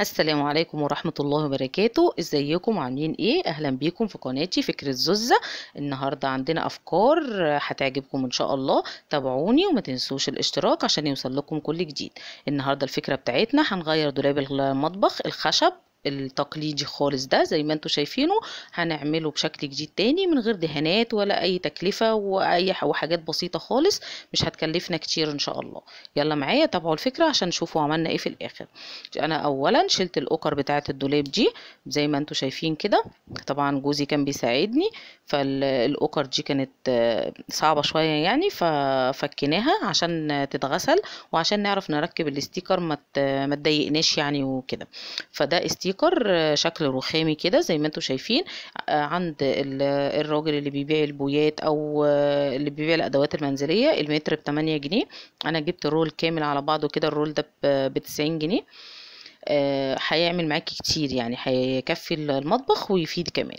السلام عليكم ورحمة الله وبركاته ازيكم عاملين ايه اهلا بيكم في قناتي فكرة زوزة النهاردة عندنا افكار هتعجبكم ان شاء الله تابعوني وما تنسوش الاشتراك عشان يوصل لكم كل جديد النهاردة الفكرة بتاعتنا هنغير دولاب المطبخ الخشب التقليدي خالص ده زي ما انتوا شايفينه هنعمله بشكل جديد تاني من غير دهانات ولا اي تكلفة واي وحاجات بسيطة خالص مش هتكلفنا كتير ان شاء الله يلا معايا تابعوا الفكرة عشان نشوفوا عملنا ايه في الاخر انا اولا شلت الاوكر بتاعة الدولاب دي زي ما انتوا شايفين كده طبعا جوزي كان بيساعدني فالاوكر دي كانت صعبة شوية يعني ففكناها عشان تتغسل وعشان نعرف نركب الاستيكر ما تضايقناش يعني وكده فده استيكر ستيكر آه، شكل رخامي كده زي ما انتم شايفين آه، عند الراجل اللي بيبيع البويات او آه، اللي بيبيع الادوات المنزليه المتر ب 8 جنيه انا جبت الرول كامل على بعضه كده الرول ده ب 90 جنيه هيعمل معاكي كتير يعني هيكفي المطبخ ويفيد كمان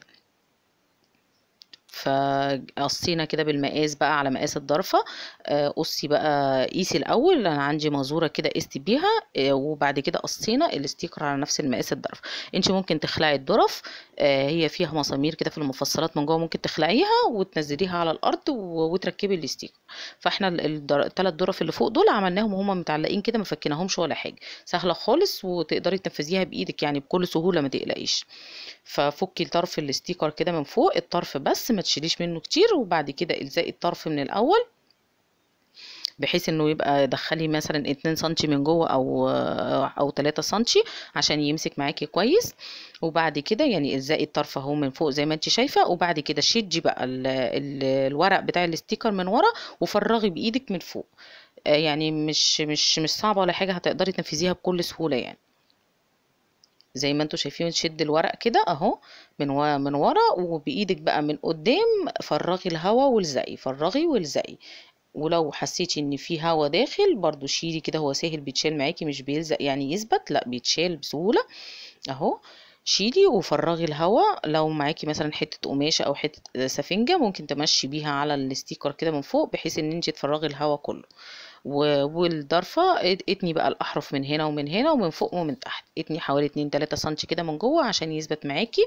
فقصينا كده بالمقاس بقى على مقاس الضرفة آه، قصي بقى قيسي الأول أنا عندي مزورة كده قست بيها آه، وبعد كده قصينا الاستيكر على نفس المقاس الضرف انت ممكن تخلعي الضرف آه، هي فيها مسامير كده في المفصلات من جوه ممكن تخلعيها وتنزليها على الأرض وتركبي الاستيكر فاحنا الثلاث ضرف اللي فوق دول عملناهم وهما متعلقين كده ما فكناهمش ولا حاجة سهلة خالص وتقدري تنفذيها بإيدك يعني بكل سهولة ما تقلقيش ففكي طرف الاستيكر كده من فوق الطرف بس ما تشيليش منه كتير وبعد كده الزقي الطرف من الاول بحيث انه يبقى دخلي مثلا 2 سنتي من جوه او او 3 سنتي عشان يمسك معاكي كويس وبعد كده يعني الزقي الطرف اهو من فوق زي ما انت شايفه وبعد كده شدي بقى الـ الـ الورق بتاع الاستيكر من ورا وفرغي بايدك من فوق يعني مش مش مش صعبه ولا حاجه هتقدري تنفذيها بكل سهوله يعني زي ما انتوا شايفين شد الورق كده اهو من و... من ورا وبايدك بقى من قدام فرغي الهوا والزقي فرغي والزقي ولو حسيتي ان في هوا داخل برضو شيلي كده هو سهل بيتشال معاكي مش بيلزق يعني يثبت لا بيتشال بسهوله اهو شيلي وفرغي الهوا لو معاكي مثلا حته قماشه او حته سفنجه ممكن تمشي بيها على الاستيكر كده من فوق بحيث ان انت تفرغي الهوا كله والضرفة اتني بقى الأحرف من هنا ومن هنا ومن فوق ومن تحت اتني حوالي اتنين تلاتة سنتي كده من جوه عشان يثبت معاكي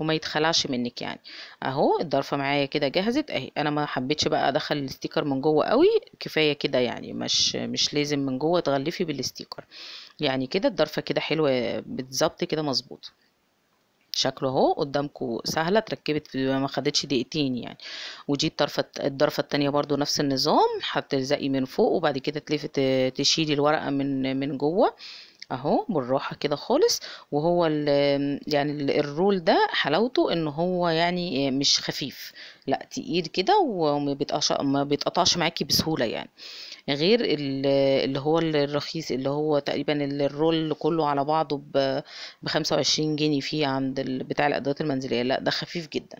وما يتخلعش منك يعني اهو الضرفة معايا كده جهزت اهي انا ما حبيتش بقى ادخل الستيكر من جوه قوي كفاية كده يعني مش مش لازم من جوه تغلفي بالستيكر يعني كده الضرفة كده حلوة بالظبط كده مظبوط شكله اهو قدامكم سهله اتركبت في ما خدتش دقيقتين يعني ودي الطرفه الطرفه الثانيه برضو نفس النظام هتلزقي من فوق وبعد كده تلفي تشيلي الورقه من من جوه اهو بالراحه كده خالص وهو يعني الرول ده حلاوته ان هو يعني مش خفيف لا تقيل كده وما بيتقطعش معاكي بسهوله يعني غير اللي هو الرخيص اللي هو تقريبا الرول كله على بعضه ب 25 جنيه فيه عند بتاع الادوات المنزليه لا ده خفيف جدا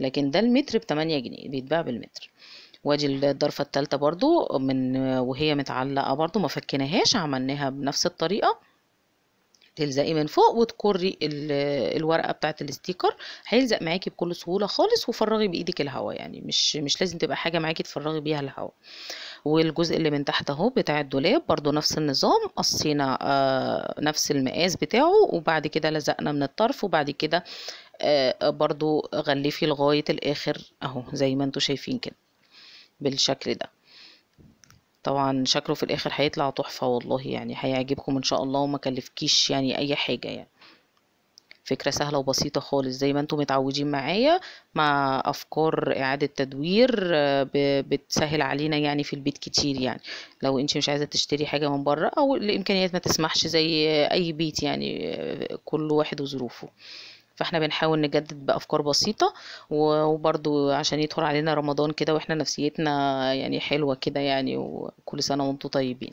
لكن ده المتر ب 8 جنيه بيتباع بالمتر وادي الضرفه الثالثه برضو من وهي متعلقه برضو ما فكناهاش عملناها بنفس الطريقه تلزقي من فوق وتكري الورقه بتاعه الاستيكر هيلزق معاكي بكل سهوله خالص وفرغي بايدك الهواء يعني مش مش لازم تبقى حاجه معاكي تفرغي بيها الهواء والجزء اللي من تحت اهو بتاع الدولاب برضو نفس النظام قصينا آه، نفس المقاس بتاعه وبعد كده لزقنا من الطرف وبعد كده آه، برضو غلفي لغايه الاخر اهو زي ما انتم شايفين كده بالشكل ده طبعا شكله في الاخر هيطلع تحفه والله يعني هيعجبكم ان شاء الله وما كلفكيش يعني اي حاجه يعني فكره سهله وبسيطه خالص زي ما انتم متعودين معايا مع افكار اعاده تدوير آه، بتسهل علينا يعني في البيت كتير يعني لو انت مش عايزه تشتري حاجه من بره او الامكانيات ما تسمحش زي اي بيت يعني آه، كل واحد وظروفه فاحنا بنحاول نجدد بافكار بسيطه وبرضو عشان يدخل علينا رمضان كده واحنا نفسيتنا يعني حلوه كده يعني وكل سنه وانتم طيبين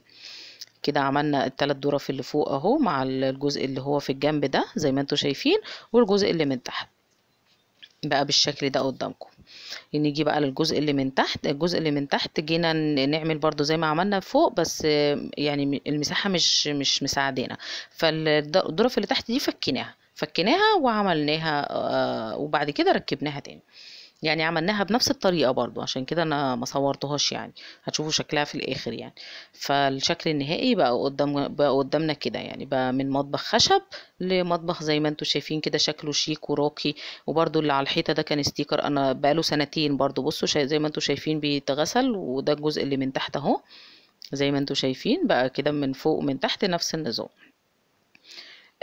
كده عملنا الثلاث درف اللي فوق اهو مع الجزء اللي هو في الجنب ده زي ما انتم شايفين والجزء اللي من تحت بقى بالشكل ده قدامكم نيجي بقى للجزء اللي من تحت الجزء اللي من تحت جينا نعمل برضو زي ما عملنا فوق بس يعني المساحة مش مش مساعدينا فالدرف اللي تحت دي فكيناها فكناها وعملناها آه، وبعد كده ركبناها تاني يعني عملناها بنفس الطريقه برضو عشان كده انا ما صورتهاش يعني هتشوفوا شكلها في الاخر يعني فالشكل النهائي بقى قدام بقى قدامنا كده يعني بقى من مطبخ خشب لمطبخ زي ما انتم شايفين كده شكله شيك وراقي وبرضو اللي على الحيطه ده كان ستيكر انا بقاله سنتين برضو بصوا زي ما انتم شايفين بيتغسل وده الجزء اللي من تحت اهو زي ما انتم شايفين بقى كده من فوق ومن تحت نفس النظام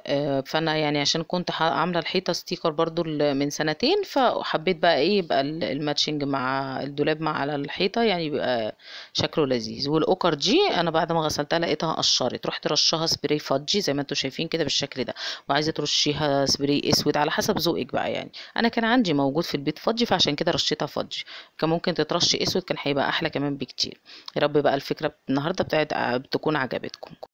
آه، فانا يعني عشان كنت عامله الحيطه ستيكر برضو من سنتين فحبيت بقى ايه يبقى الماتشنج مع الدولاب مع على الحيطه يعني يبقى شكله لذيذ والاوكر جي انا بعد ما غسلتها لقيتها قشرت رحت رشها سبراي فادجي زي ما انتم شايفين كده بالشكل ده وعايزه ترشيها سبراي اسود على حسب ذوقك بقى يعني انا كان عندي موجود في البيت فادجي فعشان كده رشيتها فادجي كان ممكن تترشي اسود كان هيبقى احلى كمان بكتير يا رب بقى الفكره النهارده بتاعت آه، تكون عجبتكم